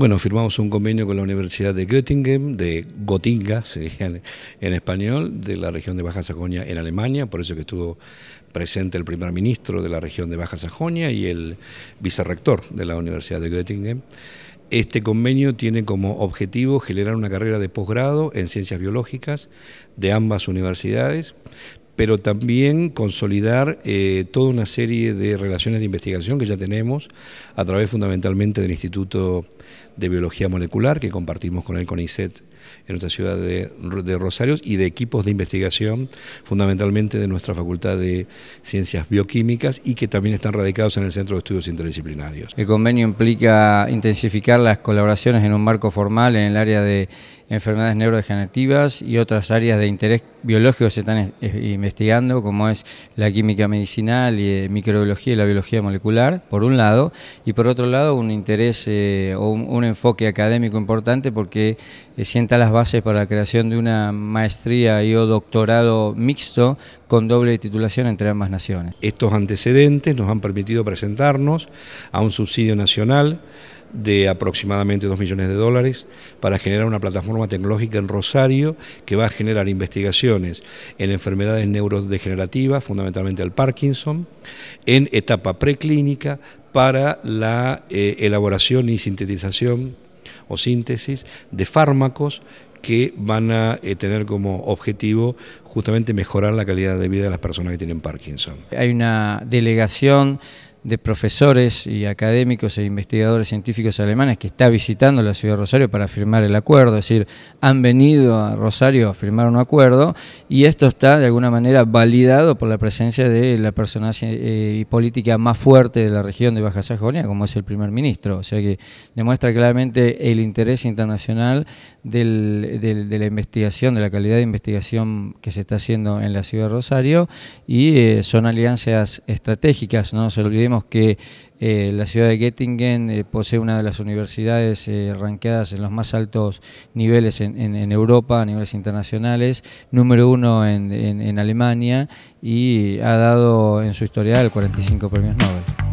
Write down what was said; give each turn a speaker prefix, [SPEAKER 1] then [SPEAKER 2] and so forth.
[SPEAKER 1] Bueno, firmamos un convenio con la Universidad de Göttingen, de Gotinga, sería en, español, de la región de Baja Sajonia en Alemania, por eso que estuvo presente el primer ministro de la región de Baja Sajonia y el vicerrector de la Universidad de Göttingen. Este convenio tiene como objetivo generar una carrera de posgrado en ciencias biológicas de ambas universidades, pero también consolidar eh, toda una serie de relaciones de investigación que ya tenemos a través fundamentalmente del Instituto de Biología Molecular que compartimos con el CONICET en nuestra ciudad de, de Rosario y de equipos de investigación fundamentalmente de nuestra Facultad de Ciencias Bioquímicas y que también están radicados en el Centro de Estudios Interdisciplinarios.
[SPEAKER 2] El convenio implica intensificar las colaboraciones en un marco formal en el área de enfermedades neurodegenerativas y otras áreas de interés biológico se están eh, investigando, como es la química medicinal y eh, microbiología y la biología molecular, por un lado, y por otro lado un interés eh, o un, enfoque académico importante porque sienta las bases para la creación de una maestría y o doctorado mixto con doble titulación entre ambas naciones.
[SPEAKER 1] Estos antecedentes nos han permitido presentarnos a un subsidio nacional de aproximadamente 2 millones de dólares para generar una plataforma tecnológica en Rosario que va a generar investigaciones en enfermedades neurodegenerativas, fundamentalmente el Parkinson, en etapa preclínica para la eh, elaboración y sintetización o síntesis de fármacos que van a eh, tener como objetivo justamente mejorar la calidad de vida de las personas que tienen Parkinson.
[SPEAKER 2] Hay una delegación de profesores y académicos e investigadores científicos alemanes que está visitando la ciudad de Rosario para firmar el acuerdo, es decir, han venido a Rosario a firmar un acuerdo y esto está de alguna manera validado por la presencia de la persona eh, y política más fuerte de la región de Baja Sajonia, como es el primer ministro, o sea que demuestra claramente el interés internacional de la investigación, de la calidad de investigación que se está haciendo en la ciudad de Rosario y eh, son alianzas estratégicas, no se olviden que eh, la ciudad de Göttingen eh, posee una de las universidades eh, ranqueadas en los más altos niveles en, Europa, a niveles internacionales, número uno en, en Alemania y ha dado en su historial 45 premios Nobel.